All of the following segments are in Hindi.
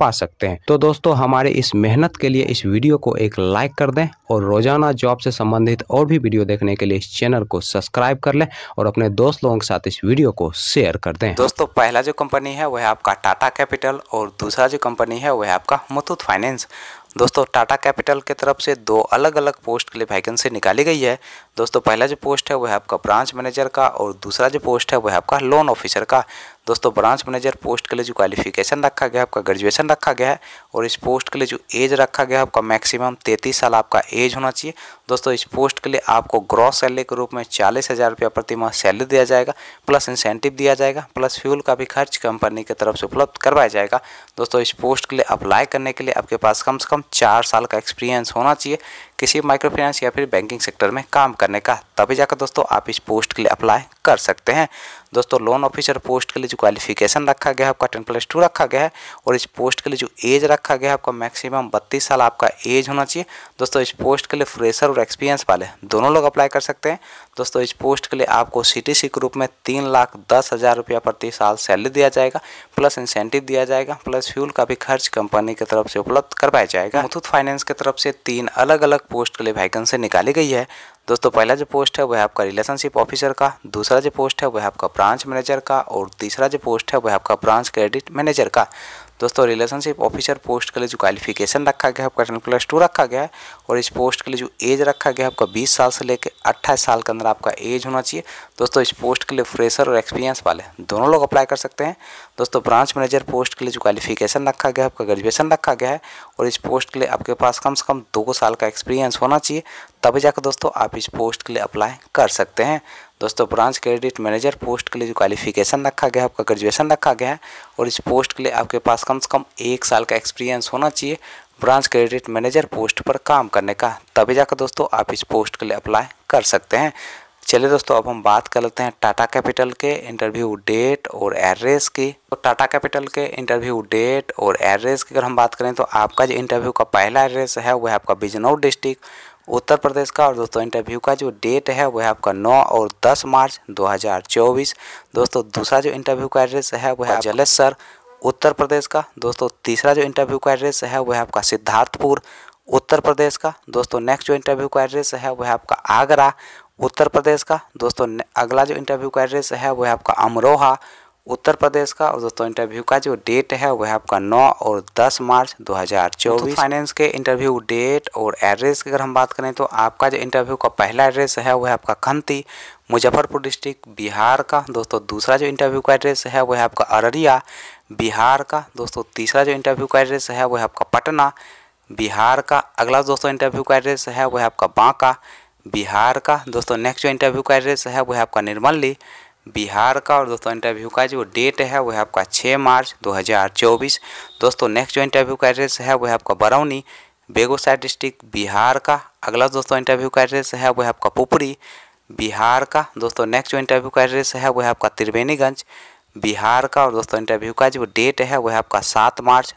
पा सकते हैं तो दोस्तों हमारे इस मेहनत के लिए इस वीडियो को एक लाइक कर दें और रोजाना जॉब से संबंधित और भी वीडियो देखने के लिए इस चैनल को सब्सक्राइब कर लें और अपने दोस्त लोगों के साथ इस वीडियो को शेयर कर दें दोस्तों पहला जो कंपनी है वह आपका टाटा कैपिटल और दूसरा जो कंपनी है वह आपका मुथूत फाइनेंस दोस्तों टाटा कैपिटल की तरफ से दो अलग अलग पोस्ट के लिए वैकेंसी निकाली गई है दोस्तों पहला जो पोस्ट है वह आपका ब्रांच मैनेजर का और दूसरा जो पोस्ट है वह आपका लोन ऑफिसर का दोस्तों ब्रांच मैनेजर पोस्ट के लिए जो क्वालिफिकेशन रखा गया है आपका ग्रेजुएशन रखा गया है और इस पोस्ट के लिए जो एज रखा गया है आपका मैक्सिमम तैंतीस साल आपका एज होना चाहिए दोस्तों इस पोस्ट के लिए आपको ग्रॉस सैलरी के रूप में चालीस हज़ार रुपया प्रति माह सैलरी दिया जाएगा प्लस इंसेंटिव दिया जाएगा प्लस फ्यूल का भी खर्च कंपनी की तरफ से उपलब्ध करवाया जाएगा दोस्तों इस पोस्ट के लिए अप्लाई करने के लिए आपके पास कम से कम चार साल का एक्सपीरियंस होना चाहिए किसी माइक्रो फाइनेंस या फिर बैंकिंग सेक्टर में काम करने का तभी जाकर दोस्तों आप इस पोस्ट के लिए अप्लाई कर सकते हैं दोस्तों लोन ऑफिसर पोस्ट के लिए जो क्वालिफिकेशन रखा गया है आपका टेन प्लस टू रखा गया है और इस पोस्ट के लिए जो एज रखा गया है आपका मैक्सिमम बत्तीस साल आपका एज होना चाहिए दोस्तों इस पोस्ट के लिए फ्रेशर और एक्सपीरियंस वाले दोनों लोग अप्लाई कर सकते हैं दोस्तों इस पोस्ट के लिए आपको सी टी सी के रूप में तीन लाख दस हज़ार रुपया प्रति साल सैलरी दिया जाएगा प्लस इंसेंटिव दिया जाएगा प्लस फ्यूल का भी खर्च कंपनी की तरफ से उपलब्ध करवाया जाएगा मुथुत फाइनेंस की तरफ से तीन अलग अलग पोस्ट के लिए वैकेंसी निकाली गई है दोस्तों पहला जो पोस्ट है वह आपका रिलेशनशिप ऑफिसर का दूसरा जो पोस्ट है वह आपका ब्रांच मैनेजर का और तीसरा जो पोस्ट है वह आपका ब्रांच क्रेडिट मैनेजर का दोस्तों रिलेशनशिप ऑफिसर पोस्ट के लिए जो क्वालिफिकेशन रखा गया है आपका टेन प्लस टू रखा गया है और इस पोस्ट के लिए जो एज रखा गया है आपका बीस साल से लेकर अट्ठाईस साल के अंदर आपका एज होना चाहिए दोस्तों इस पोस्ट के लिए फ्रेशर और एक्सपीरियंस वाले दोनों लोग अप्लाई कर सकते हैं दोस्तों ब्रांच मैनेजर पोस्ट के लिए जो क्वालिफिकेशन रखा गया है आपका ग्रेजुएसन रखा गया है और इस पोस्ट के लिए आपके पास कम से कम दो साल का एक्सपीरियंस होना चाहिए तभी जाकर दोस्तों आप इस पोस्ट के लिए अप्लाई कर सकते हैं दोस्तों ब्रांच क्रेडिट मैनेजर पोस्ट के लिए जो क्वालिफिकेशन रखा गया है आपका ग्रेजुएशन रखा गया है और इस पोस्ट के लिए आपके पास कम से कम एक साल का एक्सपीरियंस होना चाहिए ब्रांच क्रेडिट मैनेजर पोस्ट पर काम करने का तभी जाकर दोस्तों आप इस पोस्ट के लिए अप्लाई कर सकते हैं चलिए दोस्तों अब हम बात कर लेते हैं टाटा कैपिटल के इंटरव्यू डेट और एड्रेस की तो टाटा कैपिटल के इंटरव्यू डेट और एड्रेस की अगर हम बात करें तो आपका जो इंटरव्यू का पहला एड्रेस है वह है आपका बिजनौर डिस्ट्रिक्ट उत्तर प्रदेश का और दोस्तों इंटरव्यू का जो डेट है वह आपका 9 और 10 मार्च 2024 दोस्तों दूसरा जो इंटरव्यू का एड्रेस है वह है जलेसर उत्तर प्रदेश का दोस्तों तीसरा जो इंटरव्यू का एड्रेस है वह आपका सिद्धार्थपुर उत्तर प्रदेश का दोस्तों नेक्स्ट जो इंटरव्यू का एड्रेस है वह आपका आगरा उत्तर प्रदेश का दोस्तों अगला जो इंटरव्यू का एड्रेस है वह आपका अमरोहा उत्तर प्रदेश का और दोस्तों इंटरव्यू का जो डेट है वह आपका 9 और 10 मार्च 2024 तो चौबीस फाइनेंस के इंटरव्यू डेट और एड्रेस की अगर हम बात करें तो आपका जो इंटरव्यू का पहला एड्रेस है वह आपका खंती मुजफ्फरपुर डिस्ट्रिक्ट बिहार का दोस्तों दूसरा जो इंटरव्यू का एड्रेस है वह आपका अररिया बिहार का दोस्तों तीसरा जो इंटरव्यू का एड्रेस है वह आपका पटना बिहार का अगला दोस्तों इंटरव्यू का एड्रेस है वह आपका बांका बिहार का दोस्तों नेक्स्ट जो इंटरव्यू का एड्रेस है वह आपका निर्मली बिहार का और दोस्तों इंटरव्यू का जो डेट है वह आपका 6 मार्च 2024 दोस्तों नेक्स्ट जो इंटरव्यू का एड्रेस है वह आपका बरौनी बेगूसराय डिस्ट्रिक्ट बिहार का अगला दोस्तों इंटरव्यू का एड्रेस है वह आपका पुपरी बिहार का दोस्तों नेक्स्ट जो इंटरव्यू का एड्रेस है वह आपका त्रिवेणीगंज बिहार का और दोस्तों इंटरव्यू का जो डेट है वह आपका सात मार्च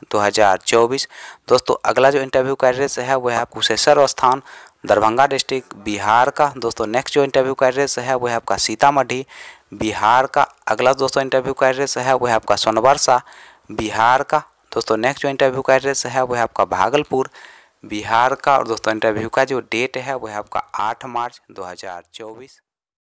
चौबीस दोस्तों अगला जो इंटरव्यू का एड्रेस है वह आपका कुशेश्वर स्थान दरभंगा डिस्ट्रिक्ट बिहार का दोस्तों नेक्स्ट जो इंटरव्यू का एड्रेस है वह आपका सीतामढ़ी बिहार का अगला दोस्तों इंटरव्यू का एड्रेस है वह आपका सोनवरसा बिहार का दोस्तों नेक्स्ट जो इंटरव्यू का एड्रेस है वह आपका भागलपुर बिहार का और दोस्तों इंटरव्यू का जो डेट है वह आपका आठ मार्च दो